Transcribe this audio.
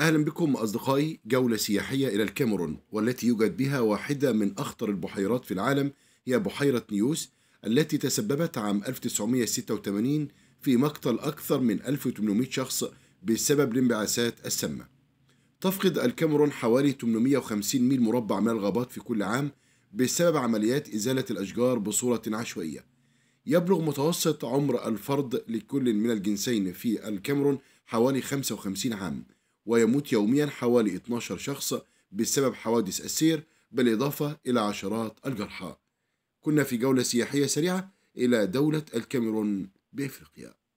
أهلا بكم أصدقائي جولة سياحية إلى الكاميرون والتي يوجد بها واحدة من أخطر البحيرات في العالم هي بحيرة نيوس التي تسببت عام 1986 في مقتل أكثر من 1800 شخص بسبب الانبعاثات السامة تفقد الكاميرون حوالي 850 ميل مربع من الغابات في كل عام بسبب عمليات إزالة الأشجار بصورة عشوائية يبلغ متوسط عمر الفرد لكل من الجنسين في الكاميرون حوالي 55 عام ويموت يوميا حوالي 12 شخص بسبب حوادث السير بالإضافة إلى عشرات الجرحى كنا في جولة سياحية سريعة إلى دولة الكاميرون بإفريقيا